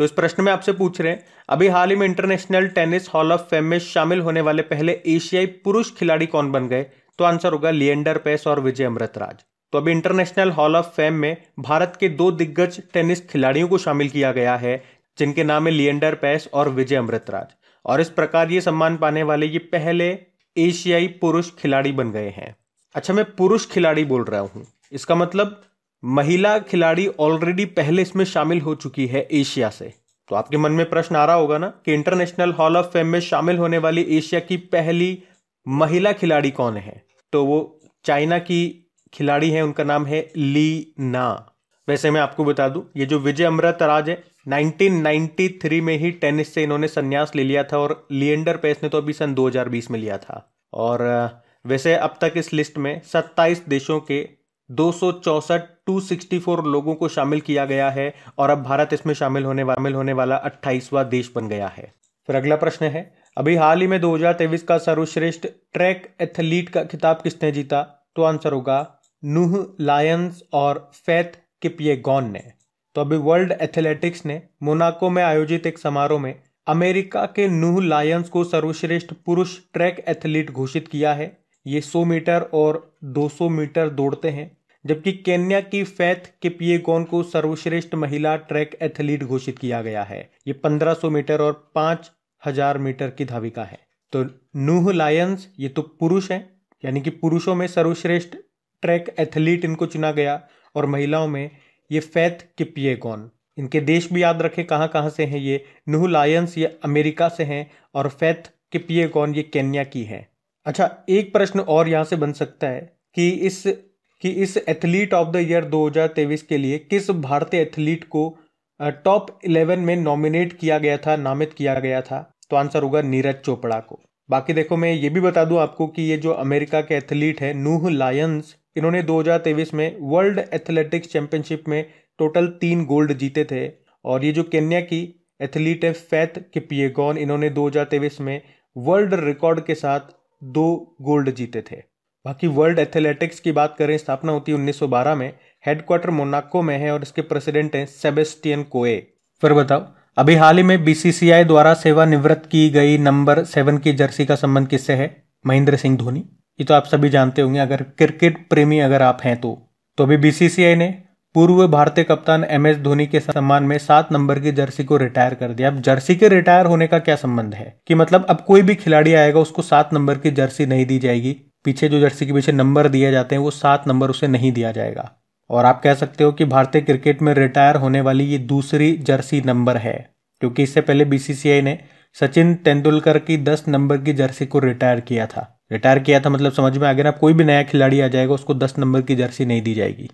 तो इस प्रश्न में आपसे पूछ रहे हैं अभी हाल ही में International Tennis Hall of Fame में शामिल होने वाले पहले एशियाई पुरुष खिलाड़ी कौन बन गए तो आंसर होगा लियंडर पेस और विजय अमृतराज तो अभी इंटरनेशनल हॉल ऑफ फेम में भारत के दो दिग्गज टेनिस खिलाड़ियों को शामिल किया गया है जिनके नाम है लियंडर पैस और विजय अमृतराज और इस प्रकार ये सम्मान पाने वाले ये पहले एशियाई पुरुष खिलाड़ी बन गए हैं अच्छा मैं पुरुष खिलाड़ी बोल रहा हूं इसका मतलब महिला खिलाड़ी ऑलरेडी पहले इसमें शामिल हो चुकी है एशिया से तो आपके मन में प्रश्न आ रहा होगा ना कि इंटरनेशनल हॉल ऑफ फेम में शामिल होने वाली एशिया की पहली महिला खिलाड़ी कौन है तो वो चाइना की खिलाड़ी है उनका नाम है ली ना वैसे मैं आपको बता दूं ये जो विजय अमृत राज है 1993 में ही टेनिस से इन्होंने संन्यास ले लिया था और लिएंडर पेस ने तो अभी सन 2020 में लिया था और वैसे अब तक इस लिस्ट में 27 देशों के दो टू सिक्सटी फोर लोगों को शामिल किया गया है और अब भारत इसमें शामिल होने वामिल होने वाला अट्ठाईसवा देश बन गया है फिर अगला प्रश्न है अभी हाल ही में 2023 का सर्वश्रेष्ठ ट्रैक एथलीट का खिताब किसने जीता तो आंसर होगा नूह लायंस और फैथ किपयेगॉन ने तो अभी वर्ल्ड एथलेटिक्स ने मोनाको में आयोजित एक समारोह में अमेरिका के नूह लायंस को सर्वश्रेष्ठ पुरुष ट्रैक एथलीट घोषित किया है ये 100 मीटर और 200 मीटर दौड़ते हैं जबकि केन्या की फैथ किपियेगोन को सर्वश्रेष्ठ महिला ट्रैक एथलीट घोषित किया गया है ये 1500 मीटर और 5000 मीटर की धाविका है तो नूह लायंस ये तो पुरुष हैं यानी कि पुरुषों में सर्वश्रेष्ठ ट्रैक एथलीट इनको चुना गया और महिलाओं में ये फैथ किपियेगोन इनके देश भी याद रखें कहाँ कहाँ से हैं ये नूह लायंस ये अमेरिका से हैं और फैथ किपियेगोन ये केन्या की है अच्छा एक प्रश्न और यहाँ से बन सकता है कि इस कि इस एथलीट ऑफ द ईयर 2023 के लिए किस भारतीय एथलीट को टॉप इलेवन में नॉमिनेट किया गया था नामित किया गया था तो आंसर होगा नीरज चोपड़ा को बाकी देखो मैं ये भी बता दूं आपको कि ये जो अमेरिका के एथलीट है नूह लायंस इन्होंने 2023 में वर्ल्ड एथलेटिक्स चैंपियनशिप में टोटल तीन गोल्ड जीते थे और ये जो केन्या की एथलीट है फैथ किपिएगॉन इन्होंने 2023 में वर्ल्ड रिकॉर्ड के साथ दो गोल्ड जीते थे बाकी वर्ल्ड एथलेटिक्स की बात करें स्थापना होती है 1912 में हेडक्वार्टर मोनाको में है और इसके प्रेसिडेंट हैं सेबेस्टियन कोए फिर बताओ अभी हाल ही में बीसीसीआई द्वारा सेवानिवृत्त की गई नंबर सेवन की जर्सी का संबंध किससे है महेंद्र सिंह धोनी ये तो आप सभी जानते होंगे अगर क्रिकेट प्रेमी अगर आप हैं तो तो अभी बीसीसीआई ने पूर्व भारतीय कप्तान एम एस धोनी के सम्मान में सात नंबर की जर्सी को रिटायर कर दिया अब जर्सी के रिटायर होने का क्या संबंध है कि मतलब अब कोई भी खिलाड़ी आएगा उसको सात नंबर की जर्सी नहीं दी जाएगी पीछे जो जर्सी के पीछे नंबर दिए जाते हैं वो सात नंबर उसे नहीं दिया जाएगा और आप कह सकते हो कि भारतीय क्रिकेट में रिटायर होने वाली ये दूसरी जर्सी नंबर है क्योंकि इससे पहले बीसीसीआई ने सचिन तेंदुलकर की दस नंबर की जर्सी को रिटायर किया था रिटायर किया था मतलब समझ में आ गया ना कोई भी नया खिलाड़ी आ जाएगा उसको दस नंबर की जर्सी नहीं दी जाएगी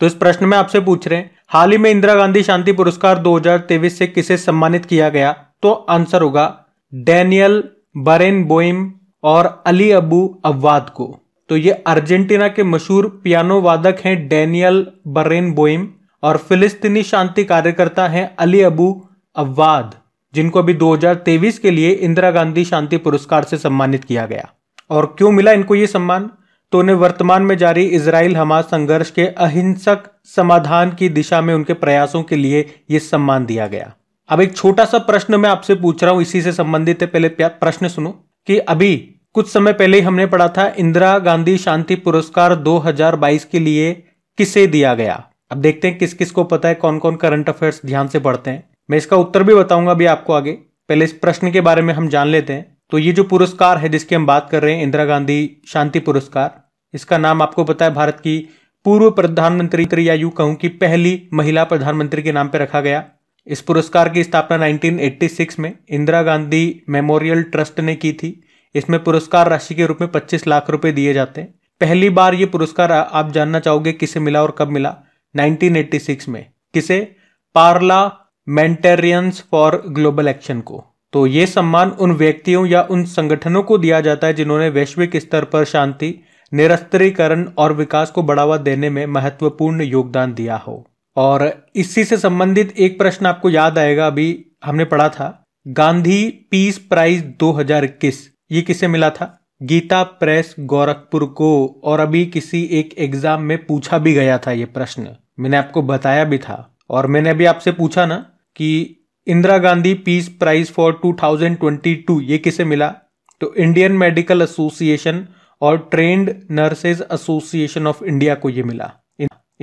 तो इस प्रश्न में आपसे पूछ रहे हैं हाल ही में इंदिरा गांधी शांति पुरस्कार 2023 से किसे सम्मानित किया गया तो आंसर होगा डेनियल बरेन बोइम और अली अबू अव्वाद को तो ये अर्जेंटीना के मशहूर पियानो वादक हैं डेनियल बरेन बोइम और फिलिस्तीनी शांति कार्यकर्ता हैं अली अबू अव्वाद जिनको अभी 2023 के लिए इंदिरा गांधी शांति पुरस्कार से सम्मानित किया गया और क्यों मिला इनको ये सम्मान तो उन्हें वर्तमान में जारी इसराइल हमास संघर्ष के अहिंसक समाधान की दिशा में उनके प्रयासों के लिए ये सम्मान दिया गया अब एक छोटा सा प्रश्न मैं आपसे पूछ रहा हूं इसी से संबंधित है पहले प्रश्न सुनो कि अभी कुछ समय पहले ही हमने पढ़ा था इंदिरा गांधी शांति पुरस्कार 2022 के लिए किसे दिया गया अब देखते हैं किस किस को पता है कौन कौन करंट अफेयर्स ध्यान से पढ़ते हैं मैं इसका उत्तर भी बताऊंगा अभी आपको आगे पहले इस प्रश्न के बारे में हम जान लेते हैं तो ये जो पुरस्कार है जिसकी हम बात कर रहे हैं इंदिरा गांधी शांति पुरस्कार इसका नाम आपको पता है भारत की पूर्व प्रधानमंत्री या यू कहूं कि पहली महिला प्रधानमंत्री के नाम पर रखा गया इस पुरस्कार की स्थापना 1986 में इंदिरा गांधी मेमोरियल ट्रस्ट ने की थी इसमें पुरस्कार राशि के रूप में 25 लाख रुपए दिए जाते हैं पहली बार ये पुरस्कार आप जानना चाहोगे किसे मिला और कब मिला 1986 में किसे मेंटेरियंस फॉर ग्लोबल एक्शन को तो ये सम्मान उन व्यक्तियों या उन संगठनों को दिया जाता है जिन्होंने वैश्विक स्तर पर शांति निरस्त्रीकरण और विकास को बढ़ावा देने में महत्वपूर्ण योगदान दिया हो और इसी से संबंधित एक प्रश्न आपको याद आएगा अभी हमने पढ़ा था गांधी पीस प्राइज 2021 ये किसे मिला था गीता प्रेस गोरखपुर को और अभी किसी एक एग्जाम में पूछा भी गया था ये प्रश्न मैंने आपको बताया भी था और मैंने अभी आपसे पूछा ना कि Indira Gandhi Peace Prize for 2022 ये किसे मिला तो इंडियन मेडिकल एसोसिएशन और Trained Nurses Association of India को ये मिला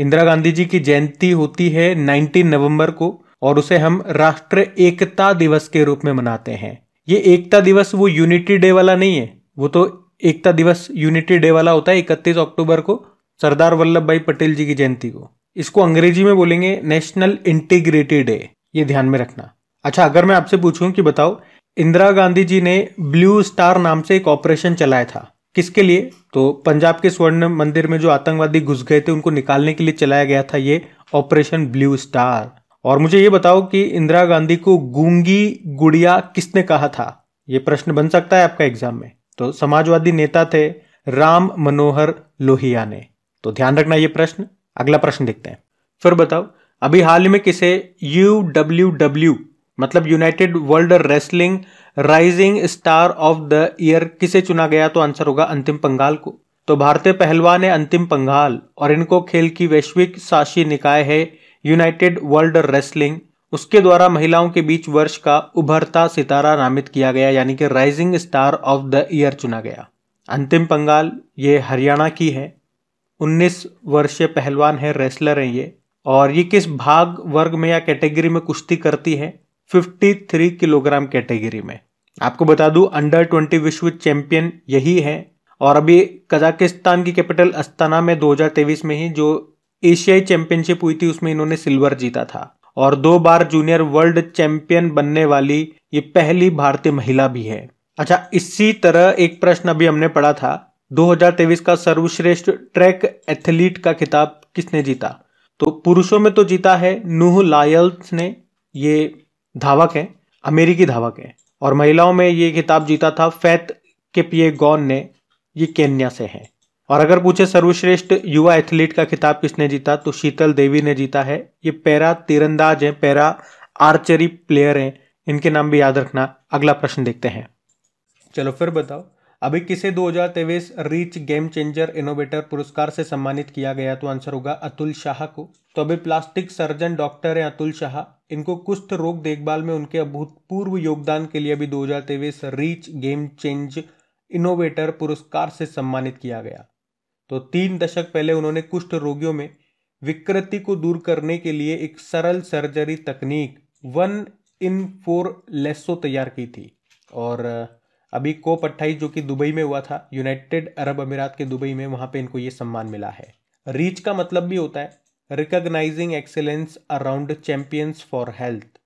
इंदिरा गांधी जी की जयंती होती है 19 नवंबर को और उसे हम राष्ट्र एकता दिवस के रूप में मनाते हैं ये एकता दिवस वो यूनिटी डे वाला नहीं है वो तो एकता दिवस यूनिटी डे वाला होता है इकतीस अक्टूबर को सरदार वल्लभ भाई पटेल जी की जयंती को इसको अंग्रेजी में बोलेंगे नेशनल इंटीग्रिटी डे ये ध्यान में रखना अच्छा अगर मैं आपसे पूछूं कि बताओ इंदिरा गांधी जी ने ब्लू स्टार नाम से एक ऑपरेशन चलाया था किसके लिए तो पंजाब के स्वर्ण मंदिर में जो आतंकवादी घुस गए थे उनको निकालने के लिए चलाया गया था ये ऑपरेशन ब्लू स्टार और मुझे ये बताओ कि इंदिरा गांधी को गूंगी गुड़िया किसने कहा था ये प्रश्न बन सकता है आपका एग्जाम में तो समाजवादी नेता थे राम मनोहर लोहिया ने तो ध्यान रखना ये प्रश्न अगला प्रश्न देखते हैं फिर बताओ अभी हाल ही में किसे यू डब्ल्यू डब्ल्यू मतलब United World Wrestling rising star of the year किसे चुना गया तो आंसर होगा अंतिम पंगाल को तो भारतीय पहलवान है अंतिम पंगाल और इनको खेल की वैश्विक शासी निकाय है यूनाइटेड वर्ल्ड रेसलिंग उसके द्वारा महिलाओं के बीच वर्ष का उभरता सितारा नामित किया गया यानी कि rising star of the year चुना गया अंतिम पंगाल ये हरियाणा की है 19 वर्षीय पहलवान है रेसलर हैं ये और ये किस भाग वर्ग में या कैटेगरी में कुश्ती करती है 53 किलोग्राम कैटेगरी में आपको बता दूं अंडर 20 विश्व चैंपियन यही है और अभी कजाकिस्तान की कैपिटल अस्ताना में 2023 में ही जो एशियाई चैंपियनशिप हुई थी उसमें इन्होंने सिल्वर जीता था और दो बार जूनियर वर्ल्ड चैंपियन बनने वाली ये पहली भारतीय महिला भी है अच्छा इसी तरह एक प्रश्न अभी हमने पढ़ा था 2023 का सर्वश्रेष्ठ ट्रैक एथलीट का खिताब किसने जीता तो पुरुषों में तो जीता है नूह लायल्स ने ये धावक हैं अमेरिकी धावक हैं और महिलाओं में ये खिताब जीता था फैत के पिए गौन ने ये केन्या से हैं और अगर पूछे सर्वश्रेष्ठ युवा एथलीट का खिताब किसने जीता तो शीतल देवी ने जीता है ये पैरा तीरंदाज हैं पैरा आर्चरी प्लेयर हैं इनके नाम भी याद रखना अगला प्रश्न देखते हैं चलो फिर बताओ अभी किसे दो रीच गेम चेंजर इनोवेटर पुरस्कार से सम्मानित किया गया तो आंसर होगा अतुल शाह को तो अभी प्लास्टिक सर्जन डॉक्टर हैं अतुल शाह इनको कुष्ठ रोग देखभाल में उनके अभूतपूर्व योगदान के लिए अभी दो रीच गेम चेंज इनोवेटर पुरस्कार से सम्मानित किया गया तो तीन दशक पहले उन्होंने कुष्ठ रोगियों में विकृति को दूर करने के लिए एक सरल सर्जरी तकनीक वन इन फोर लेसो तैयार की थी और अभी कोप अट्ठाईस जो कि दुबई में हुआ था यूनाइटेड अरब अमीरात के दुबई में वहां पे इनको ये सम्मान मिला है रीच का मतलब भी होता है recognising excellence around champions for health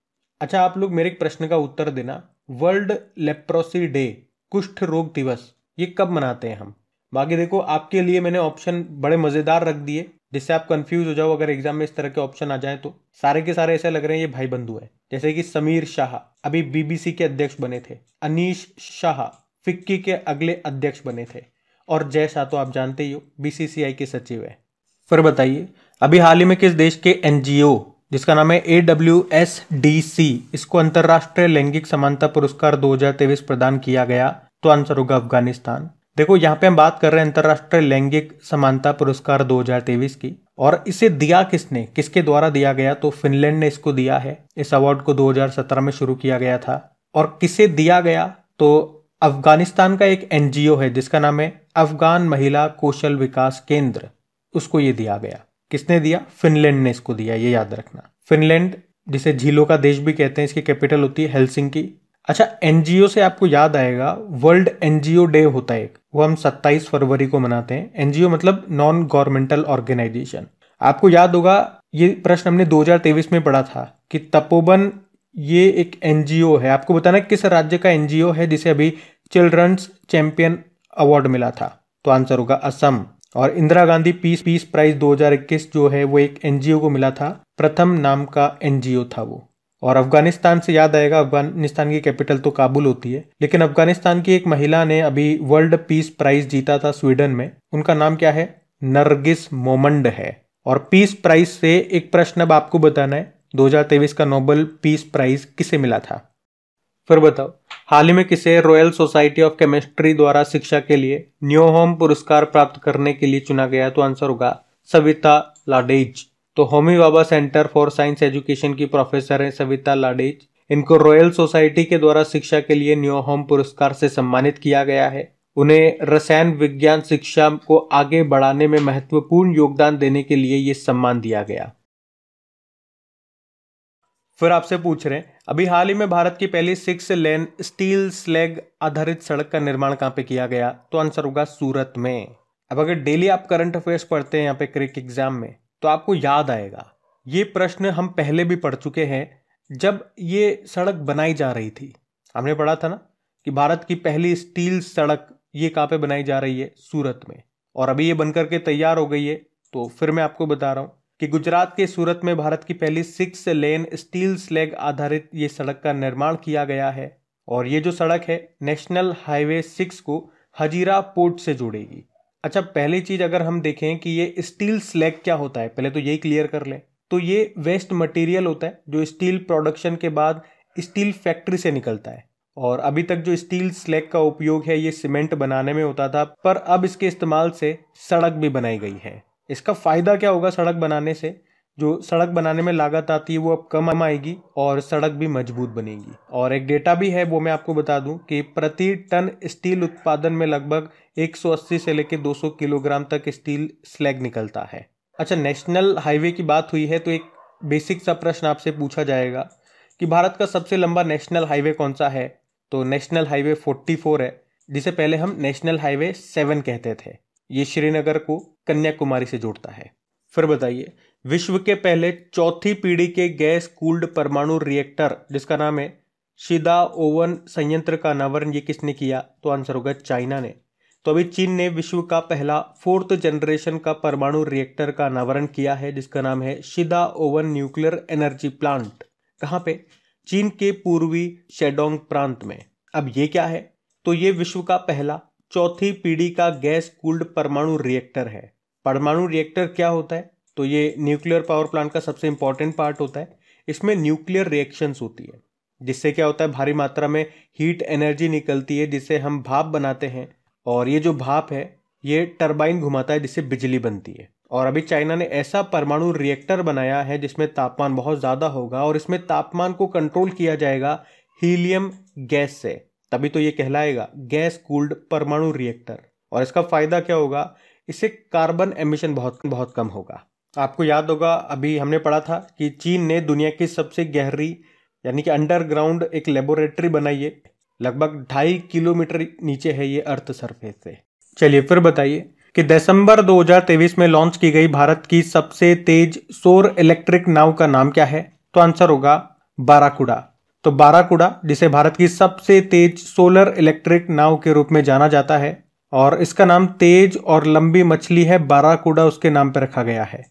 अच्छा आप लोग मेरे एक प्रश्न का उत्तर देना वर्ल्ड लेप्रोसी डे कुष्ठ रोग दिवस ये कब मनाते हैं हम बाकी देखो आपके लिए मैंने ऑप्शन बड़े मज़ेदार रख दिए जिससे आप कंफ्यूज हो जाओ अगर एग्जाम में इस तरह के ऑप्शन आ जाए तो सारे के सारे ऐसे लग रहे हैं ये भाई बंधु है जैसे कि समीर शाह अभी बीबीसी के अध्यक्ष बने थे अनीश शाह फिक्की के अगले अध्यक्ष बने थे और जय शाह तो आप जानते ही हो बीसीसीआई के सचिव है फिर बताइए अभी हाल ही में किस देश के एनजीओ जिसका नाम है A W S D C इसको अंतर्राष्ट्रीय लैंगिक समानता पुरस्कार दो हजार प्रदान किया गया तो आंसर होगा अफगानिस्तान देखो यहाँ पे हम बात कर रहे हैं अंतर्राष्ट्रीय लैंगिक समानता पुरस्कार 2023 की और इसे दिया किसने किसके द्वारा दिया गया तो फिनलैंड ने इसको दिया है इस अवार्ड को 2017 में शुरू किया गया था और किसे दिया गया तो अफगानिस्तान का एक एनजीओ है जिसका नाम है अफगान महिला कौशल विकास केंद्र उसको ये दिया गया किसने दिया फिनलैंड ने इसको दिया ये याद रखना फिनलैंड जिसे झीलों का देश भी कहते हैं इसकी कैपिटल होती है हेलसिंकी अच्छा एनजीओ से आपको याद आएगा वर्ल्ड एनजीओ डे होता है वो हम 27 फरवरी को मनाते हैं एनजीओ मतलब नॉन गवर्नमेंटल ऑर्गेनाइजेशन आपको याद होगा ये प्रश्न हमने 2023 में पढ़ा था कि तपोवन ये एक एनजीओ है आपको बताना किस राज्य का एनजीओ है जिसे अभी चिल्ड्रंस चैंपियन अवार्ड मिला था तो आंसर होगा असम और Indira Gandhi peace peace prize 2021 जो है वो एक एनजीओ को मिला था प्रथम नाम का एनजीओ था वो और अफगानिस्तान से याद आएगा अफगानिस्तान की कैपिटल तो काबुल होती है लेकिन अफगानिस्तान की एक महिला ने अभी वर्ल्ड पीस प्राइज जीता था स्वीडन में उनका नाम क्या है नरगिस मोमंड है और पीस प्राइज से एक प्रश्न अब आपको बताना है 2023 का नोबेल पीस प्राइज किसे मिला था फिर बताओ हाल ही में किसे रॉयल सोसाइटी ऑफ केमिस्ट्री द्वारा शिक्षा के लिए न्यू होम पुरस्कार प्राप्त करने के लिए चुना गया तो आंसर होगा सविता लाडेज तो Homi Bhabha Centre for Science Education की प्रोफेसर हैं सविता लाडेज इनको रॉयल सोसाइटी के द्वारा शिक्षा के लिए न्यू होम पुरस्कार से सम्मानित किया गया है उन्हें रसायन विज्ञान शिक्षा को आगे बढ़ाने में महत्वपूर्ण योगदान देने के लिए ये सम्मान दिया गया फिर आपसे पूछ रहे हैं अभी हाल ही में भारत की पहली सिक्स लेन स्टील स्लैग आधारित सड़क का निर्माण कहाँ पे किया गया तो आंसर होगा सूरत में अब अगर डेली आप करंट अफेयर्स पढ़ते हैं यहाँ पे क्रिक एग्जाम में तो आपको याद आएगा ये प्रश्न हम पहले भी पढ़ चुके हैं जब ये सड़क बनाई जा रही थी हमने पढ़ा था ना कि भारत की पहली स्टील सड़क ये कहाँ पे बनाई जा रही है सूरत में और अभी ये बनकर के तैयार हो गई है तो फिर मैं आपको बता रहा हूँ कि गुजरात के सूरत में भारत की पहली सिक्स लेन स्टील स्लेग आधारित ये सड़क का निर्माण किया गया है और ये जो सड़क है नेशनल हाईवे सिक्स को हजीरा पोर्ट से जोड़ेगी अच्छा पहली चीज अगर हम देखें कि ये स्टील स्लैग क्या होता है पहले तो यही क्लियर कर लें तो ये वेस्ट मटेरियल होता है जो स्टील प्रोडक्शन के बाद स्टील फैक्ट्री से निकलता है और अभी तक जो स्टील स्लैग का उपयोग है ये सीमेंट बनाने में होता था पर अब इसके इस्तेमाल से सड़क भी बनाई गई है इसका फ़ायदा क्या होगा सड़क बनाने से जो सड़क बनाने में लागत आती है वो अब कम आएगी और सड़क भी मजबूत बनेगी और एक डेटा भी है वो मैं आपको बता दूं कि प्रति टन स्टील उत्पादन में लगभग 180 से लेकर 200 किलोग्राम तक स्टील स्लैग निकलता है अच्छा नेशनल हाईवे की बात हुई है तो एक बेसिक सा प्रश्न आपसे पूछा जाएगा कि भारत का सबसे लंबा नेशनल हाईवे कौन सा है तो नेशनल हाईवे 44 है जिसे पहले हम नेशनल हाईवे 7 कहते थे ये श्रीनगर को कन्याकुमारी से जोड़ता है फिर बताइए विश्व के पहले चौथी पीढ़ी के गैस कूल्ड परमाणु रिएक्टर जिसका नाम है शिदा ओवन संयंत्र का अनावरण ये किसने किया तो आंसर होगा चाइना ने तो अभी चीन ने विश्व का पहला फोर्थ जनरेशन का परमाणु रिएक्टर का अनावरण किया है जिसका नाम है Shidao Wan nuclear energy plant कहाँ पे चीन के पूर्वी शेडोंग प्रांत में अब ये क्या है तो ये विश्व का पहला चौथी पीढ़ी का गैस कूल्ड परमाणु रिएक्टर है परमाणु रिएक्टर क्या होता है तो ये न्यूक्लियर पावर प्लांट का सबसे इंपॉर्टेंट पार्ट होता है इसमें न्यूक्लियर रिएक्शंस होती है जिससे क्या होता है भारी मात्रा में हीट एनर्जी निकलती है जिसे हम भाप बनाते हैं और ये जो भाप है ये टर्बाइन घुमाता है जिससे बिजली बनती है और अभी चाइना ने ऐसा परमाणु रिएक्टर बनाया है जिसमें तापमान बहुत ज़्यादा होगा और इसमें तापमान को कंट्रोल किया जाएगा हीलियम गैस से तभी तो ये कहलाएगा गैस कूल्ड परमाणु रिएक्टर और इसका फ़ायदा क्या होगा इससे कार्बन एमिशन बहुत बहुत कम होगा आपको याद होगा अभी हमने पढ़ा था कि चीन ने दुनिया की सबसे गहरी यानी कि अंडरग्राउंड एक लेबोरेटरी बनाई है लगभग ढाई किलोमीटर नीचे है ये अर्थ सरफेस से चलिए फिर बताइए कि दिसंबर 2023 में लॉन्च की गई भारत की सबसे तेज सोर इलेक्ट्रिक नाव का नाम क्या है तो आंसर होगा बाराकुड़ा तो बाराकुड़ा जिसे भारत की सबसे तेज सोलर इलेक्ट्रिक नाव के रूप में जाना जाता है और इसका नाम तेज और लंबी मछली है बाराकुड़ा उसके नाम पर रखा गया है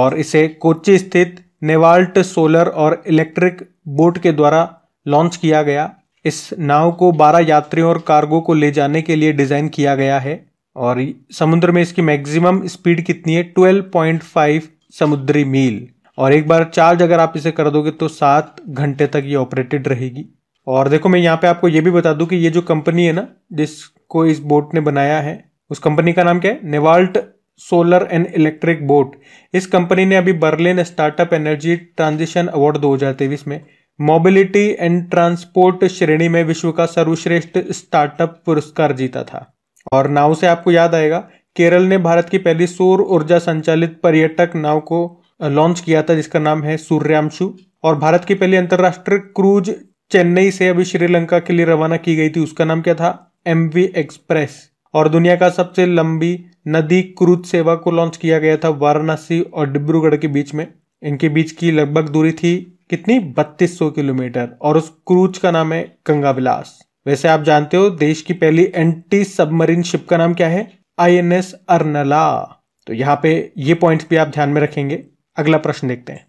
और इसे कोच्चि स्थित नेवाल्ट सोलर और इलेक्ट्रिक बोट के द्वारा लॉन्च किया गया इस नाव को 12 यात्रियों और कार्गो को ले जाने के लिए डिज़ाइन किया गया है और समुद्र में इसकी मैक्सिमम स्पीड कितनी है 12.5 समुद्री मील और एक बार चार्ज अगर आप इसे कर दोगे तो सात घंटे तक ये ऑपरेटेड रहेगी और देखो मैं यहाँ पे आपको ये भी बता दूँ कि ये जो कंपनी है ना जिसको इस बोट ने बनाया है उस कंपनी का नाम क्या है Navalt solar and electric boat इस कंपनी ने अभी Berlin startup energy transition award दो में मोबिलिटी एंड ट्रांसपोर्ट श्रेणी में विश्व का सर्वश्रेष्ठ स्टार्टअप पुरस्कार जीता था और नाव से आपको याद आएगा केरल ने भारत की पहली सौर ऊर्जा संचालित पर्यटक नाव को लॉन्च किया था जिसका नाम है सूर्यांशु और भारत की पहली अंतर्राष्ट्रीय क्रूज चेन्नई से अभी श्रीलंका के लिए रवाना की गई थी उसका नाम क्या था एम एक्सप्रेस और दुनिया का सबसे लंबी नदी क्रूज सेवा को लॉन्च किया गया था वाराणसी और डिब्रूगढ़ के बीच में इनके बीच की लगभग दूरी थी कितनी 3200 किलोमीटर और उस क्रूज का नाम है गंगा विलास वैसे आप जानते हो देश की पहली एंटी सबमरीन शिप का नाम क्या है आईएनएस अर्नला तो यहाँ पे ये पॉइंट्स भी आप ध्यान में रखेंगे अगला प्रश्न देखते हैं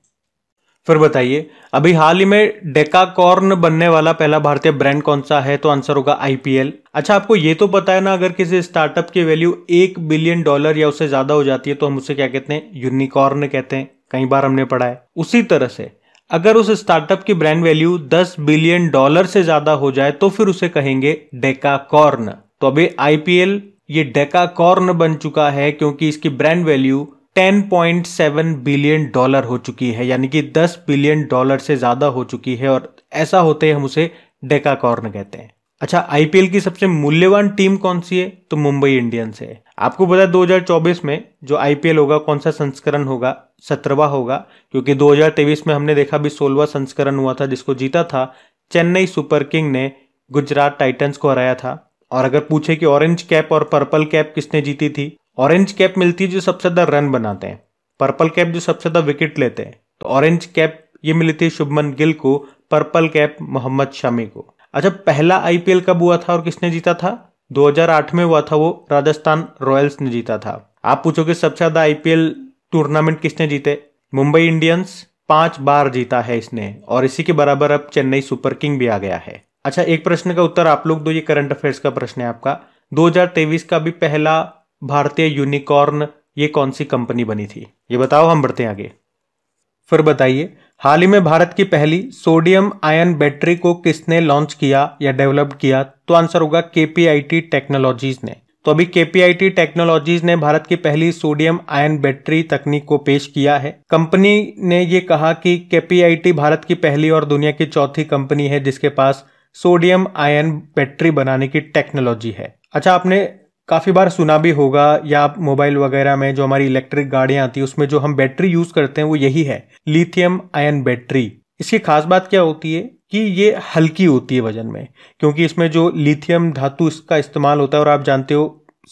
फिर बताइए अभी हाल ही में डेकाकॉर्न बनने वाला पहला भारतीय ब्रांड कौन सा है तो आंसर होगा आईपीएल अच्छा आपको ये तो पता है ना अगर किसी स्टार्टअप की वैल्यू एक बिलियन डॉलर या उससे ज्यादा हो जाती है तो हम उसे क्या कहते हैं यूनिकॉर्न कहते हैं कई बार हमने पढ़ा है उसी तरह से अगर उस स्टार्टअप की ब्रांड वैल्यू 10 बिलियन डॉलर से ज्यादा हो जाए तो फिर उसे कहेंगे डेका कॉर्न तो अभी आईपीएल ये कॉर्न बन चुका है क्योंकि इसकी ब्रांड वैल्यू 10.7 बिलियन डॉलर हो चुकी है यानी कि 10 बिलियन डॉलर से ज्यादा हो चुकी है और ऐसा होते हैं हम उसे डेका कॉर्न कहते हैं अच्छा आईपीएल की सबसे मूल्यवान टीम कौन सी है तो मुंबई इंडियंस है आपको पता है 2024 में जो आईपीएल होगा कौन सा संस्करण होगा सत्रहवा होगा क्योंकि 2023 में हमने देखा भी सोलवा संस्करण हुआ था जिसको जीता था चेन्नई सुपर किंग ने गुजरात टाइटंस को हराया था और अगर पूछे कि ऑरेंज कैप और पर्पल कैप किसने जीती थी ऑरेंज कैप मिलती है जो सबसे ज्यादा रन बनाते हैं पर्पल कैप जो सबसे ज्यादा विकेट लेते हैं तो ऑरेंज कैप ये मिली थी शुभमन गिल को पर्पल कैप मोहम्मद शमी को अच्छा पहला आईपीएल कब हुआ था और किसने जीता था 2008 में हुआ था वो राजस्थान रॉयल्स ने जीता था आप पूछोगे सबसे ज्यादा आईपीएल टूर्नामेंट किसने जीते मुंबई इंडियंस पांच बार जीता है इसने और इसी के बराबर अब चेन्नई सुपर किंग भी आ गया है अच्छा एक प्रश्न का उत्तर आप लोग दो ये करंट अफेयर्स का प्रश्न है आपका 2023 का भी पहला भारतीय यूनिकॉर्न ये कौन सी कंपनी बनी थी ये बताओ हम बढ़ते हैं आगे फिर बताइए हाल ही में भारत की पहली सोडियम आयन बैटरी को किसने लॉन्च किया या डेवलप किया तो आंसर होगा केपीआईटी टेक्नोलॉजीज ने तो अभी केपीआईटी टेक्नोलॉजीज ने भारत की पहली सोडियम आयन बैटरी तकनीक को पेश किया है कंपनी ने ये कहा कि केपीआईटी भारत की पहली और दुनिया की चौथी कंपनी है जिसके पास सोडियम आयन बैटरी बनाने की टेक्नोलॉजी है अच्छा आपने काफ़ी बार सुना भी होगा या आप मोबाइल वगैरह में जो हमारी इलेक्ट्रिक गाड़ियां आती है उसमें जो हम बैटरी यूज़ करते हैं वो यही है लिथियम आयन बैटरी इसकी खास बात क्या होती है कि ये हल्की होती है वजन में क्योंकि इसमें जो लिथियम धातु इसका इस्तेमाल होता है और आप जानते हो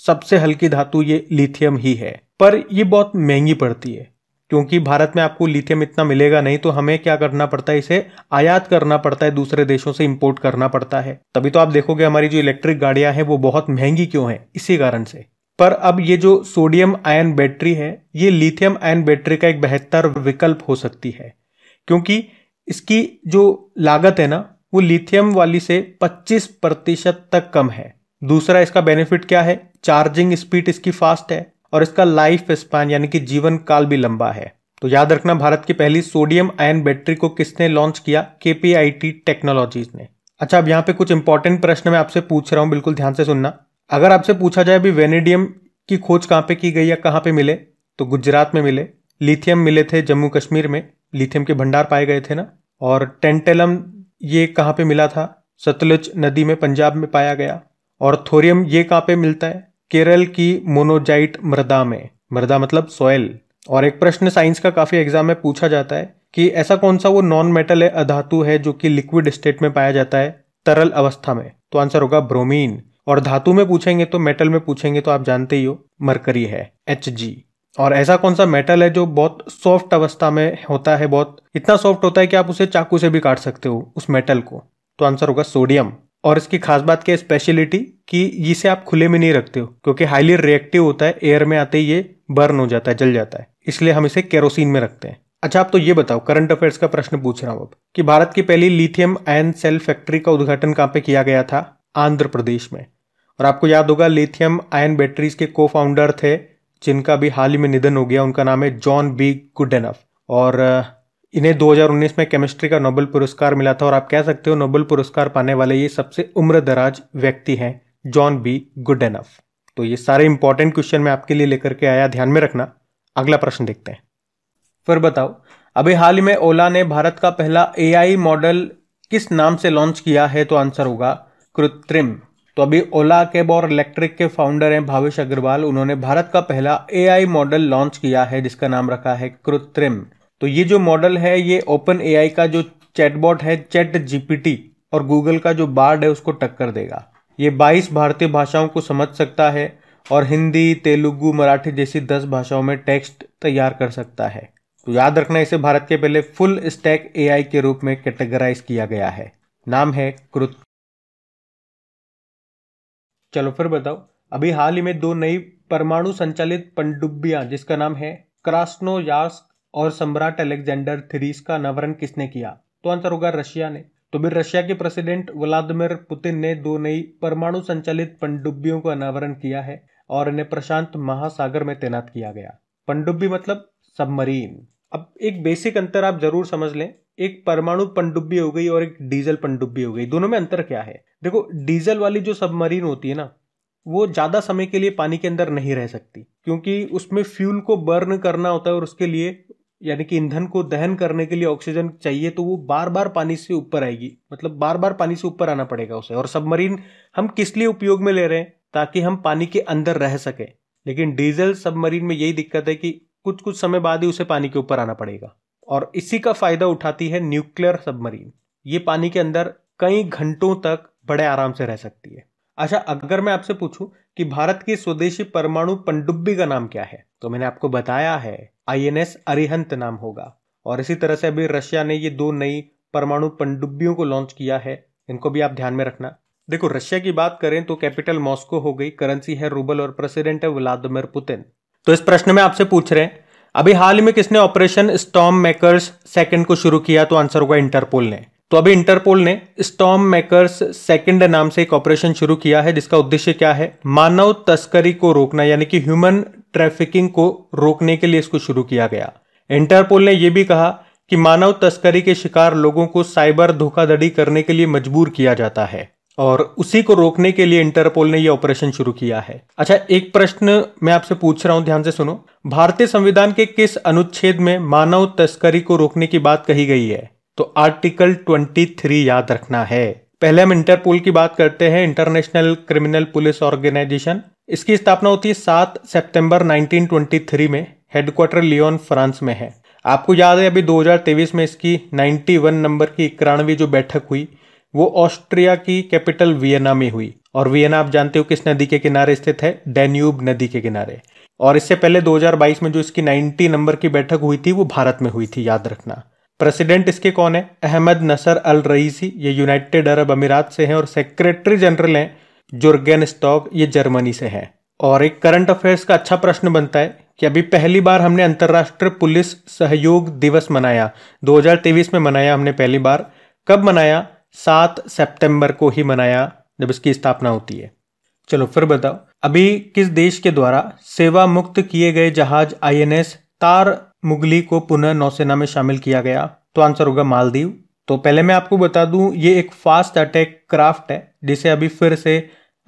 सबसे हल्की धातु ये लिथियम ही है पर ये बहुत महंगी पड़ती है क्योंकि भारत में आपको लिथियम इतना मिलेगा नहीं तो हमें क्या करना पड़ता है इसे आयात करना पड़ता है दूसरे देशों से इंपोर्ट करना पड़ता है तभी तो आप देखोगे हमारी जो इलेक्ट्रिक गाड़ियां हैं वो बहुत महंगी क्यों हैं इसी कारण से पर अब ये जो सोडियम आयन बैटरी है ये लिथियम आयन बैटरी का एक बेहतर विकल्प हो सकती है क्योंकि इसकी जो लागत है ना वो लिथियम वाली से 25 प्रतिशत तक कम है दूसरा इसका बेनिफिट क्या है चार्जिंग स्पीड इसकी फास्ट है और इसका लाइफ स्पैन यानी कि जीवन काल भी लंबा है तो याद रखना भारत की पहली सोडियम आयन बैटरी को किसने लॉन्च किया केपीआईटी टेक्नोलॉजीज ने अच्छा अब यहाँ पे कुछ इंपॉर्टेंट प्रश्न मैं आपसे पूछ रहा हूँ बिल्कुल ध्यान से सुनना अगर आपसे पूछा जाए अभी वेनेडियम की खोज कहाँ पे की गई या कहाँ पे मिले तो गुजरात में मिले लिथियम मिले थे जम्मू कश्मीर में लिथियम के भंडार पाए गए थे ना और टेंटेलम ये कहाँ पे मिला था सतलुज नदी में पंजाब में पाया गया और थोरियम ये कहाँ पे मिलता है केरल की मोनोजाइट मृदा में मृदा मतलब सॉयल और एक प्रश्न साइंस का काफी एग्जाम में पूछा जाता है कि ऐसा कौन सा वो नॉन मेटल है अधातु है जो कि लिक्विड स्टेट में पाया जाता है तरल अवस्था में तो आंसर होगा ब्रोमीन और धातु में पूछेंगे तो मेटल में पूछेंगे तो आप जानते ही हो मरकरी है एच जी और ऐसा कौन सा मेटल है जो बहुत सॉफ्ट अवस्था में होता है बहुत इतना सॉफ्ट होता है कि आप उसे चाकू से भी काट सकते हो उस मेटल को तो आंसर होगा सोडियम और इसकी खास बात क्या है स्पेशलिटी कि इसे आप खुले में नहीं रखते हो क्योंकि हाईली रिएक्टिव होता है एयर में आते ही ये बर्न हो जाता है जल जाता है इसलिए हम इसे केरोसिन में रखते हैं अच्छा आप तो ये बताओ करंट अफेयर्स का प्रश्न पूछ रहा हूँ अब कि भारत की पहली लिथियम आयन सेल फैक्ट्री का उद्घाटन कहाँ पे किया गया था आंध्र प्रदेश में और आपको याद होगा लिथियम आयन बैटरीज के को फाउंडर थे जिनका भी हाल ही में निधन हो गया उनका नाम है जॉन बी गुडेनफ और इन्हें 2019 में केमिस्ट्री का नोबेल पुरस्कार मिला था और आप कह सकते हो नोबेल पुरस्कार पाने वाले ये सबसे उम्र दराज व्यक्ति हैं जॉन बी गुडेनफ तो ये सारे इंपॉर्टेंट क्वेश्चन मैं आपके लिए लेकर के आया ध्यान में रखना अगला प्रश्न देखते हैं फिर बताओ अभी हाल ही में ओला ने भारत का पहला ए मॉडल किस नाम से लॉन्च किया है तो आंसर होगा कृत्रिम तो अभी ओला कैब और इलेक्ट्रिक के फाउंडर हैं भावेश अग्रवाल उन्होंने भारत का पहला एआई मॉडल लॉन्च किया है जिसका नाम रखा है कृत्रिम तो ये जो मॉडल है ये ओपन एआई का जो चैटबॉट है चैट जीपीटी और गूगल का जो बार्ड है उसको टक्कर देगा ये 22 भारतीय भाषाओं को समझ सकता है और हिंदी तेलुगु मराठी जैसी 10 भाषाओं में टेक्स्ट तैयार कर सकता है तो याद रखना इसे भारत के पहले फुल स्टैक एआई के रूप में कैटेगराइज किया गया है नाम है कृत चलो फिर बताओ अभी हाल ही में दो नई परमाणु संचालित पनडुब्बियां जिसका नाम है क्रास्नो यास्क और सम्राट अलेक्जेंडर थ्रीस का अनावरण किसने किया तो आंसर होगा रशिया ने तो फिर रशिया के प्रेसिडेंट व्लादिमिर पुतिन ने दो नई परमाणु संचालित पनडुब्बियों का अनावरण किया है और इन्हें प्रशांत महासागर में तैनात किया गया पनडुब्बी मतलब सबमरीन अब एक बेसिक अंतर आप जरूर समझ लें एक परमाणु पनडुब्बी हो गई और एक डीजल पनडुब्बी हो गई दोनों में अंतर क्या है देखो डीजल वाली जो सबमरीन होती है ना वो ज़्यादा समय के लिए पानी के अंदर नहीं रह सकती क्योंकि उसमें फ्यूल को बर्न करना होता है और उसके लिए यानी कि ईंधन को दहन करने के लिए ऑक्सीजन चाहिए तो वो बार बार पानी से ऊपर आएगी मतलब बार बार पानी से ऊपर आना पड़ेगा उसे और सबमरीन हम किस लिए उपयोग में ले रहे हैं ताकि हम पानी के अंदर रह सकें लेकिन डीजल सबमरीन में यही दिक्कत है कि कुछ कुछ समय बाद ही उसे पानी के ऊपर आना पड़ेगा और इसी का फायदा उठाती है न्यूक्लियर सबमरीन ये पानी के अंदर कई घंटों तक बड़े आराम से रह सकती है अच्छा अगर मैं आपसे पूछूं कि भारत की स्वदेशी परमाणु पनडुब्बी का नाम क्या है तो मैंने आपको बताया है आईएनएस अरिहंत नाम होगा और इसी तरह से अभी रशिया ने ये दो नई परमाणु पनडुब्बियों को लॉन्च किया है इनको भी आप ध्यान में रखना देखो रशिया की बात करें तो कैपिटल मॉस्को हो गई करेंसी है रूबल और प्रेसिडेंट है व्लादिमिर पुतिन तो इस प्रश्न में आपसे पूछ रहे हैं अभी हाल ही में किसने ऑपरेशन स्टॉम मेकर्स सेकंड को शुरू किया तो आंसर होगा इंटरपोल ने तो अभी इंटरपोल ने स्टॉम मेकर्स सेकेंड नाम से एक ऑपरेशन शुरू किया है जिसका उद्देश्य क्या है मानव तस्करी को रोकना यानी कि ह्यूमन ट्रैफिकिंग को रोकने के लिए इसको शुरू किया गया इंटरपोल ने यह भी कहा कि मानव तस्करी के शिकार लोगों को साइबर धोखाधड़ी करने के लिए मजबूर किया जाता है और उसी को रोकने के लिए इंटरपोल ने यह ऑपरेशन शुरू किया है अच्छा एक प्रश्न मैं आपसे पूछ रहा हूं ध्यान से सुनो भारतीय संविधान के किस अनुच्छेद में मानव तस्करी को रोकने की बात कही गई है तो आर्टिकल 23 याद रखना है पहले हम इंटरपोल की बात करते हैं इंटरनेशनल क्रिमिनल पुलिस ऑर्गेनाइजेशन इसकी स्थापना होती है सात सेप्टेम्बर नाइनटीन में हेडक्वार्टर लियोन फ्रांस में है आपको याद है अभी 2023 में इसकी 91 नंबर की इक्यानवी जो बैठक हुई वो ऑस्ट्रिया की कैपिटल वियना में हुई और वियना आप जानते हो किस नदी के किनारे स्थित है डेन्यूब नदी के किनारे और इससे पहले 2022 में जो इसकी 90 नंबर की बैठक हुई थी वो भारत में हुई थी याद रखना प्रेसिडेंट इसके कौन है अहमद नसर अल रईसी ये यूनाइटेड अरब अमीरात से हैं और सेक्रेटरी जनरल हैं जुर्गेन स्टॉक ये जर्मनी से हैं और एक करंट अफेयर्स का अच्छा प्रश्न बनता है कि अभी पहली बार हमने अंतर्राष्ट्रीय पुलिस सहयोग दिवस मनाया 2023 में मनाया हमने पहली बार कब मनाया सात सितंबर को ही मनाया जब इसकी स्थापना होती है चलो फिर बताओ अभी किस देश के द्वारा सेवा मुक्त किए गए जहाज आईएनएस तार मुगली को पुनः नौसेना में शामिल किया गया तो आंसर होगा मालदीव तो पहले मैं आपको बता दूं ये एक फास्ट अटैक क्राफ्ट है जिसे अभी फिर से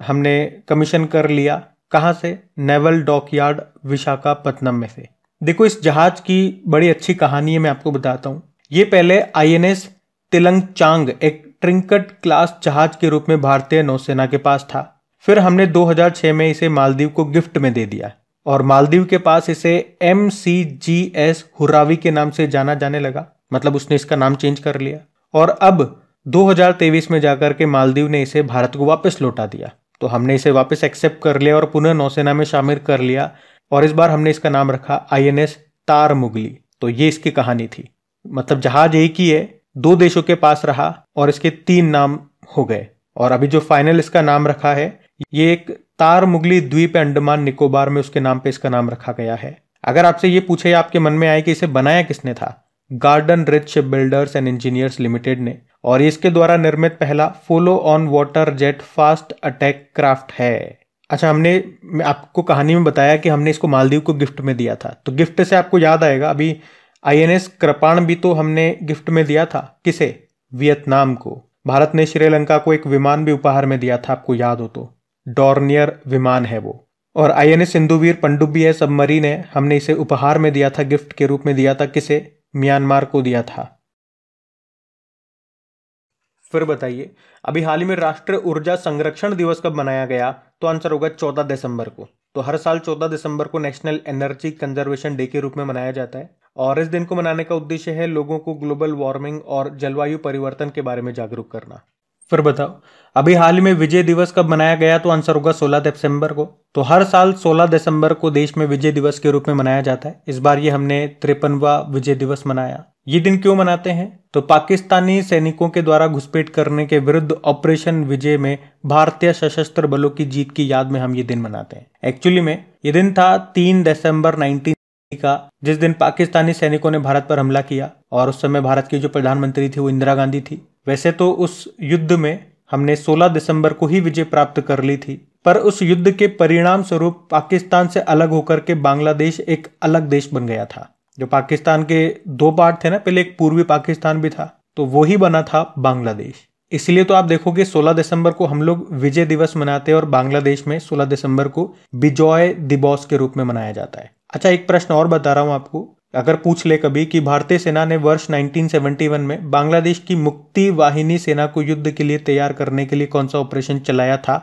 हमने कमीशन कर लिया कहाँ से नेवल डॉकयार्ड विशाखापत्तनम में से देखो इस जहाज की बड़ी अच्छी कहानी है मैं आपको बताता हूँ ये पहले आईएनएस तिलंग चांग एक ट्रिंकट क्लास जहाज के रूप में भारतीय नौसेना के पास था फिर हमने 2006 में इसे मालदीव को गिफ्ट में दे दिया और मालदीव के पास इसे एम सी जी एस हुर्रावी के नाम से जाना जाने लगा मतलब उसने इसका नाम चेंज कर लिया और अब 2023 में जाकर के मालदीव ने इसे भारत को वापस लौटा दिया तो हमने इसे वापस एक्सेप्ट कर लिया और पुनः नौसेना में शामिल कर लिया और इस बार हमने इसका नाम रखा आई एन एस तार मुगली तो ये इसकी कहानी थी मतलब जहाज एक ही है दो देशों के पास रहा और इसके तीन नाम हो गए और अभी जो फाइनल इसका नाम रखा है ये एक तार मुगली द्वीप अंडमान निकोबार में उसके नाम पे इसका नाम रखा गया है अगर आपसे ये पूछे आपके मन में आए कि इसे बनाया किसने था Garden Reach ship builders and engineers limited ने और इसके द्वारा निर्मित पहला follow on water jet fast attack craft है अच्छा हमने आपको कहानी में बताया कि हमने इसको मालदीव को गिफ्ट में दिया था तो गिफ्ट से आपको याद आएगा अभी आईएनएस कृपाण भी तो हमने गिफ्ट में दिया था किसे वियतनाम को भारत ने श्रीलंका को एक विमान भी उपहार में दिया था आपको याद हो तो डॉर्नियर विमान है वो और आई एन एस सिंधुवीर पंडुबी है सबमरीन है हमने इसे उपहार में दिया था गिफ्ट के रूप में दिया था किसे म्यांमार को दिया था फिर बताइए अभी हाल ही में राष्ट्रीय ऊर्जा संरक्षण दिवस कब मनाया गया तो आंसर होगा चौदह दिसंबर को तो हर साल चौदह दिसंबर को नेशनल एनर्जी कंजर्वेशन डे के रूप में मनाया जाता है और इस दिन को मनाने का उद्देश्य है लोगों को ग्लोबल वार्मिंग और जलवायु परिवर्तन के बारे में जागरूक करना फिर बताओ अभी हाल में विजय दिवस कब मनाया गया तो आंसर होगा 16 दिसंबर को तो हर साल 16 दिसंबर को देश में विजय दिवस के रूप में मनाया जाता है इस बार ये हमने त्रिपनवा विजय दिवस मनाया ये दिन क्यों मनाते हैं तो पाकिस्तानी सैनिकों के द्वारा घुसपैठ करने के विरुद्ध ऑपरेशन विजय में भारतीय सशस्त्र बलों की जीत की याद में हम ये दिन मनाते हैं एक्चुअली में ये दिन था तीन दिसंबर नाइनटीन का जिस दिन पाकिस्तानी सैनिकों ने भारत पर हमला किया और उस समय भारत की जो प्रधानमंत्री थी वो इंदिरा गांधी थी वैसे तो उस युद्ध में हमने 16 दिसंबर को ही विजय प्राप्त कर ली थी पर उस युद्ध के परिणाम स्वरूप पाकिस्तान से अलग होकर के बांग्लादेश एक अलग देश बन गया था जो पाकिस्तान के दो पार्ट थे ना पहले एक पूर्वी पाकिस्तान भी था तो वो ही बना था बांग्लादेश इसलिए तो आप देखोगे 16 दिसंबर को हम लोग विजय दिवस मनाते हैं और बांग्लादेश में 16 दिसंबर को बिजॉय दिवस के रूप में मनाया जाता है अच्छा एक प्रश्न और बता रहा हूँ आपको अगर पूछ ले कभी कि भारतीय सेना ने वर्ष 1971 में बांग्लादेश की मुक्ति वाहिनी सेना को युद्ध के लिए तैयार करने के लिए कौन सा ऑपरेशन चलाया था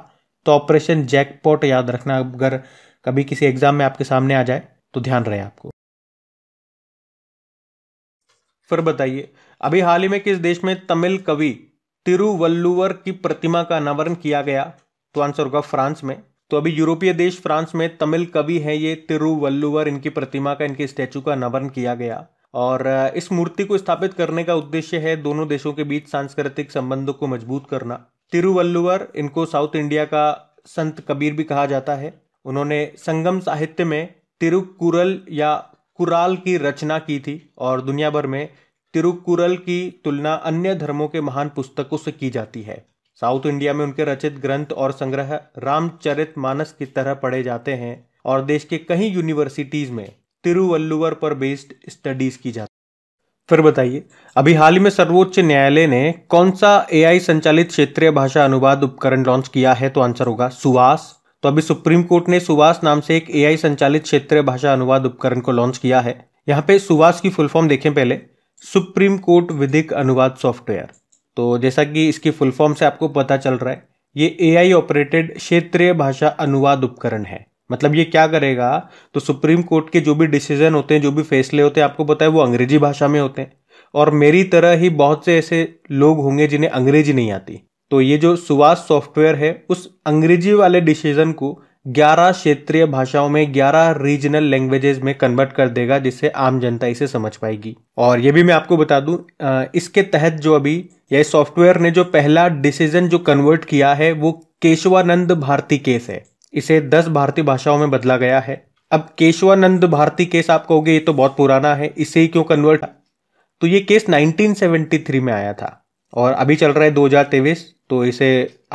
तो ऑपरेशन जैकपॉट याद रखना अगर कभी किसी एग्जाम में आपके सामने आ जाए तो ध्यान रहे आपको फिर बताइए अभी हाल ही में किस देश में तमिल कवि तिरुवल्लुवर की प्रतिमा का अनावरण किया गया तो आंसर होगा फ्रांस में तो अभी यूरोपीय देश फ्रांस में तमिल कवि हैं ये तिरुवल्लुवर इनकी प्रतिमा का इनके स्टैचू का अनावरण किया गया और इस मूर्ति को स्थापित करने का उद्देश्य है दोनों देशों के बीच सांस्कृतिक संबंधों को मजबूत करना तिरुवल्लुवर इनको साउथ इंडिया का संत कबीर भी कहा जाता है उन्होंने संगम साहित्य में तिरुकुरल या कुराल की रचना की थी और दुनिया भर में तिरुकुरल की तुलना अन्य धर्मों के महान पुस्तकों से की जाती है साउथ इंडिया में उनके रचित ग्रंथ और संग्रह रामचरित मानस की तरह पढ़े जाते हैं और देश के कई यूनिवर्सिटीज में तिरुवल्लुवर पर बेस्ड स्टडीज की जाती फिर बताइए अभी हाल ही में सर्वोच्च न्यायालय ने कौन सा एआई संचालित क्षेत्रीय भाषा अनुवाद उपकरण लॉन्च किया है तो आंसर होगा सुवास तो अभी सुप्रीम कोर्ट ने सुवास नाम से एक एआई संचालित क्षेत्रीय भाषा अनुवाद उपकरण को लॉन्च किया है यहाँ पे सुवास की फुल फॉर्म देखें पहले सुप्रीम कोर्ट विधिक अनुवाद सॉफ्टवेयर तो जैसा कि इसकी फुल फॉर्म से आपको पता चल रहा है ये ए ऑपरेटेड क्षेत्रीय भाषा अनुवाद उपकरण है मतलब ये क्या करेगा तो सुप्रीम कोर्ट के जो भी डिसीजन होते हैं जो भी फैसले होते हैं आपको पता है वो अंग्रेजी भाषा में होते हैं और मेरी तरह ही बहुत से ऐसे लोग होंगे जिन्हें अंग्रेजी नहीं आती तो ये जो सुवास सॉफ्टवेयर है उस अंग्रेजी वाले डिसीजन को ग्यारह क्षेत्रीय भाषाओं में ग्यारह रीजनल लैंग्वेजेस में कन्वर्ट कर देगा जिससे आम जनता इसे समझ पाएगी और ये भी मैं आपको बता दूं इसके तहत जो अभी यह सॉफ्टवेयर ने जो पहला डिसीजन जो कन्वर्ट किया है वो केशवानंद भारती केस है इसे दस भारतीय भाषाओं में बदला गया है अब केशवानंद भारती केस आप कहोगे ये तो बहुत पुराना है इसे ही क्यों कन्वर्ट तो ये केस 1973 में आया था और अभी चल रहा है दो तो इसे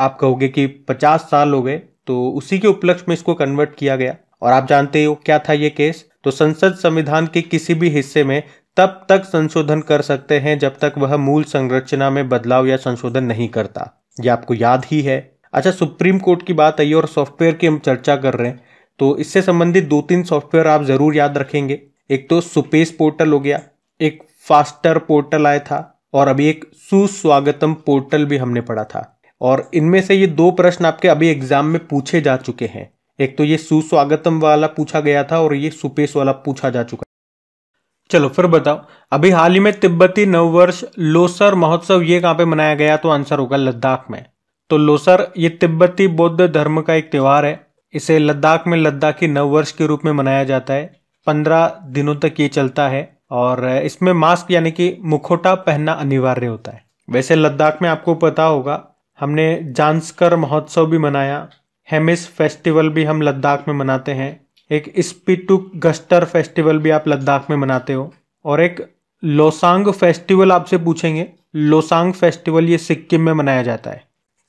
आप कहोगे कि 50 साल हो गए तो उसी के उपलक्ष्य में इसको कन्वर्ट किया गया और आप जानते हो क्या था ये केस तो संसद संविधान के किसी भी हिस्से में तब तक संशोधन कर सकते हैं जब तक वह मूल संरचना में बदलाव या संशोधन नहीं करता ये आपको याद ही है अच्छा सुप्रीम कोर्ट की बात आई और सॉफ्टवेयर की हम चर्चा कर रहे हैं तो इससे संबंधित दो तीन सॉफ्टवेयर आप ज़रूर याद रखेंगे एक तो सुपेस पोर्टल हो गया एक फास्टर पोर्टल आया था और अभी एक सुस्वागतम पोर्टल भी हमने पढ़ा था और इनमें से ये दो प्रश्न आपके अभी एग्जाम में पूछे जा चुके हैं एक तो ये सुस्वागतम वाला पूछा गया था और ये सुपेश वाला पूछा जा चुका चलो फिर बताओ अभी हाल ही में तिब्बती नववर्ष लोसर महोत्सव ये कहाँ पे मनाया गया तो आंसर होगा लद्दाख में तो लोसर ये तिब्बती बौद्ध धर्म का एक त्यौहार है इसे लद्दाख में लद्दाखी नववर्ष के रूप में मनाया जाता है पंद्रह दिनों तक ये चलता है और इसमें मास्क यानी कि मुखोटा पहनना अनिवार्य होता है वैसे लद्दाख में आपको पता होगा हमने जानसकर महोत्सव भी मनाया हेमिस फेस्टिवल भी हम लद्दाख में मनाते हैं एक स्पिटू गस्टर फेस्टिवल भी आप लद्दाख में मनाते हो और एक लोसांग फेस्टिवल आपसे पूछेंगे लोसांग फेस्टिवल ये सिक्किम में मनाया जाता है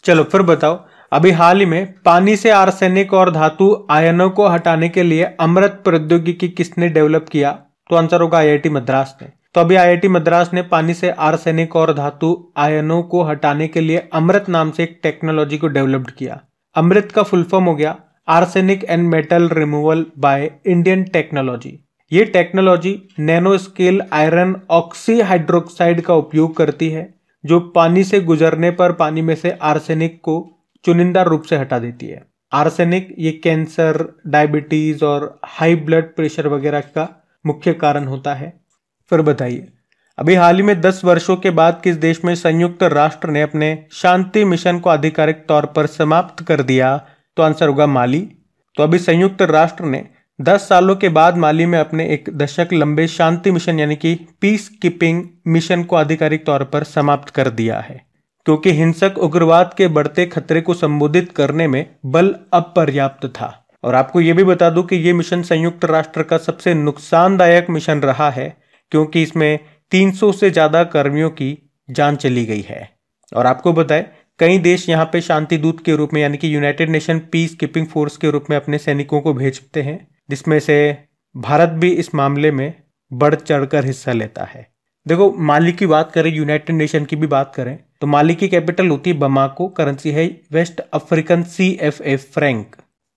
चलो फिर बताओ अभी हाल ही में पानी से आर्सेनिक और धातु आयनों को हटाने के लिए अमृत प्रौद्योगिकी किसने डेवलप किया तो आंसर होगा आईआईटी मद्रास ने तो अभी आईआईटी मद्रास ने पानी से आर्सेनिक और धातु आयनों को हटाने के लिए अमृत नाम से एक टेक्नोलॉजी को डेवलप्ड किया अमृत का फुल फॉर्म हो गया arsenic and metal removal by Indian technology ये technology nano scale iron oxyhydroxide का उपयोग करती है जो पानी से गुजरने पर पानी में से आर्सेनिक को चुनिंदा रूप से हटा देती है आर्सेनिक ये कैंसर डायबिटीज और हाई ब्लड प्रेशर वगैरह का मुख्य कारण होता है फिर बताइए अभी हाल ही में 10 वर्षों के बाद किस देश में संयुक्त राष्ट्र ने अपने शांति मिशन को आधिकारिक तौर पर समाप्त कर दिया तो आंसर होगा माली तो अभी संयुक्त राष्ट्र ने 10 सालों के बाद माली में अपने एक दशक लंबे शांति मिशन यानी कि पीस कीपिंग मिशन को आधिकारिक तौर पर समाप्त कर दिया है क्योंकि हिंसक उग्रवाद के बढ़ते खतरे को संबोधित करने में बल अपर्याप्त था और आपको यह भी बता दूं कि ये मिशन संयुक्त राष्ट्र का सबसे नुकसानदायक मिशन रहा है क्योंकि इसमें 300 से ज़्यादा कर्मियों की जान चली गई है और आपको बताएं कई देश यहाँ पे शांति दूत के रूप में यानी कि United Nation peacekeeping force के रूप में अपने सैनिकों को भेजते हैं जिसमें से भारत भी इस मामले में बढ़ चढ़कर हिस्सा लेता है देखो माली की बात करें यूनाइटेड नेशन की भी बात करें तो माली की कैपिटल होती है बमाको करेंसी है West African C F A franc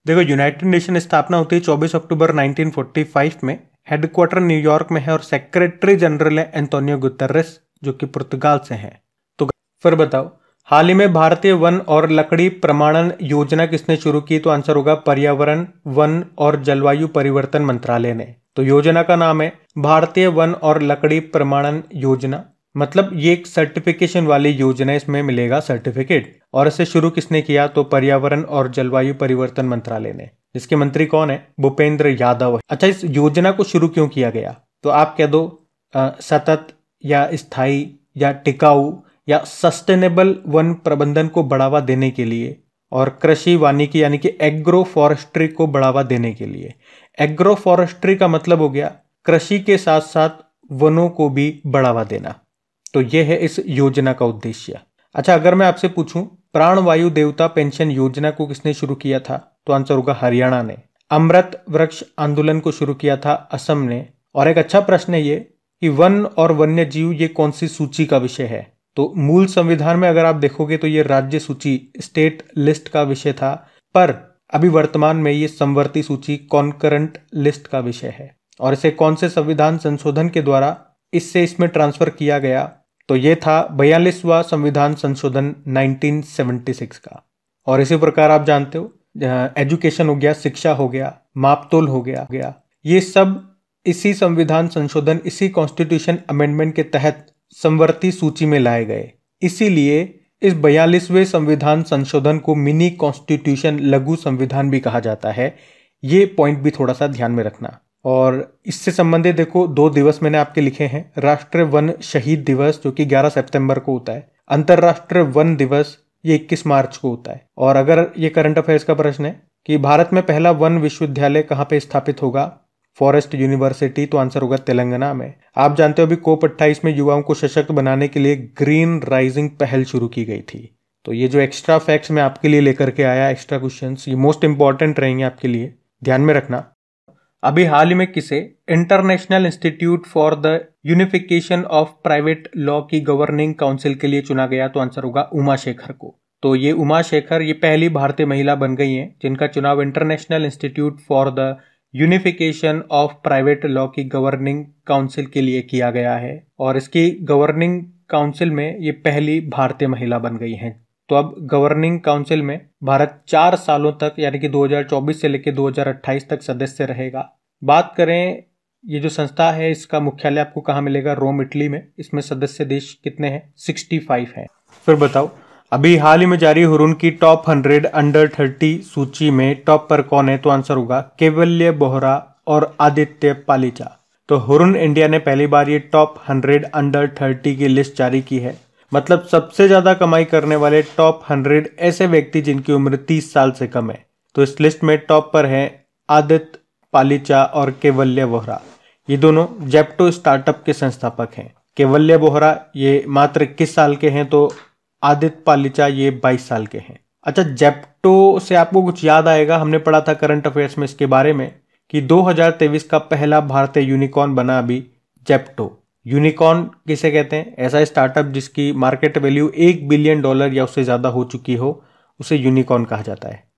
देखो यूनाइटेड नेशन स्थापना होती है 24 अक्टूबर 1945 में हेडक्वार्टर न्यूयॉर्क में है और सेक्रेटरी जनरल है एंतोनियो गुतरस जो कि पुर्तगाल से हैं तो फिर बताओ हाल ही में भारतीय वन और लकड़ी प्रमाणन योजना किसने शुरू की तो आंसर होगा पर्यावरण वन और जलवायु परिवर्तन मंत्रालय ने तो योजना का नाम है भारतीय वन और लकड़ी प्रमाणन योजना मतलब ये एक सर्टिफिकेशन वाली योजना इसमें मिलेगा सर्टिफिकेट और इसे शुरू किसने किया तो पर्यावरण और जलवायु परिवर्तन मंत्रालय ने जिसके मंत्री कौन है भूपेंद्र यादव अच्छा इस योजना को शुरू क्यों किया गया तो आप कह दो आ, सतत या स्थाई या टिकाऊ या सस्टेनेबल वन प्रबंधन को बढ़ावा देने के लिए और कृषि वानिकी यानी कि एग्रो फॉरेस्ट्री को बढ़ावा देने के लिए एग्रो फॉरेस्ट्री का मतलब हो गया कृषि के साथ साथ वनों को भी बढ़ावा देना तो यह है इस योजना का उद्देश्य अच्छा अगर मैं आपसे पूछूं वायु देवता पेंशन योजना को किसने शुरू किया था तो आंसर होगा हरियाणा ने अमृत वृक्ष आंदोलन को शुरू किया था असम ने और एक अच्छा प्रश्न है ये कि वन और वन्य जीव ये कौन सी सूची का विषय है तो मूल संविधान में अगर आप देखोगे तो ये राज्य सूची स्टेट लिस्ट का विषय था पर अभी वर्तमान में ये संवर्ती सूची कॉन्करंट लिस्ट का विषय है और इसे कौन से संविधान संशोधन के द्वारा इससे इसमें ट्रांसफर किया गया तो ये था बयालीसवा संविधान संशोधन 1976 का और इसी प्रकार आप जानते हो एजुकेशन हो गया शिक्षा हो गया मापतोल हो गया गया ये सब इसी संविधान संशोधन इसी कॉन्स्टिट्यूशन अमेंडमेंट के तहत संवर्ती सूची में लाए गए इसीलिए इस बयालीसवें संविधान संशोधन को मिनी कॉन्स्टिट्यूशन लघु संविधान भी कहा जाता है ये पॉइंट भी थोड़ा सा ध्यान में रखना और इससे संबंधित देखो दो दिवस मैंने आपके लिखे हैं राष्ट्रीय वन शहीद दिवस जो कि 11 सितंबर को होता है अंतर्राष्ट्रीय वन दिवस ये 21 मार्च को होता है और अगर ये करंट अफेयर्स का प्रश्न है कि भारत में पहला वन विश्वविद्यालय कहाँ पे स्थापित होगा फॉरेस्ट यूनिवर्सिटी तो आंसर होगा तेलंगाना में आप जानते हो अभी कोप अट्ठाईस में युवाओं को सशक्त बनाने के लिए ग्रीन राइजिंग पहल शुरू की गई थी तो ये जो एक्स्ट्रा फैक्ट्स मैं आपके लिए लेकर के आया एक्स्ट्रा क्वेश्चन ये मोस्ट इंपॉर्टेंट रहेंगे आपके लिए ध्यान में रखना अभी हाल ही में किसे International Institute for the Unification of Private Law की गवर्निंग काउंसिल के लिए चुना गया तो आंसर होगा उमा शेखर को तो ये उमा शेखर ये पहली भारतीय महिला बन गई हैं जिनका चुनाव International Institute for the Unification of Private Law की गवर्निंग काउंसिल के लिए किया गया है और इसकी गवर्निंग काउंसिल में ये पहली भारतीय महिला बन गई हैं तो अब गवर्निंग काउंसिल में भारत चार सालों तक यानी कि 2024 से लेकर 2028 तक सदस्य रहेगा बात करें ये जो संस्था है इसका मुख्यालय आपको कहाँ मिलेगा रोम इटली में इसमें सदस्य देश कितने हैं 65 हैं फिर बताओ अभी हाल ही में जारी हुरून की टॉप 100 अंडर 30 सूची में टॉप पर कौन है तो आंसर होगा केवल्य बोहरा और आदित्य पालीचा तो हुरुन इंडिया ने पहली बार ये टॉप 100 अंडर 30 की लिस्ट जारी की है मतलब सबसे ज़्यादा कमाई करने वाले टॉप हंड्रेड ऐसे व्यक्ति जिनकी उम्र तीस साल से कम है तो इस लिस्ट में टॉप पर है आदित्य पालीचा और केवल्य वोहरा ये दोनों जेप्टो स्टार्टअप के संस्थापक हैं केवल्य बोहरा ये मात्र इक्कीस साल के हैं तो आदित्य पालीचा ये बाईस साल के हैं अच्छा जेप्टो से आपको कुछ याद आएगा हमने पढ़ा था करंट अफेयर्स में इसके बारे में कि 2023 का पहला भारतीय यूनिकॉर्न बना अभी जेप्टो यूनिकॉर्न किसे कहते हैं ऐसा स्टार्टअप जिसकी मार्केट वैल्यू एक बिलियन डॉलर या उससे ज़्यादा हो चुकी हो उसे यूनिकॉर्न कहा जाता है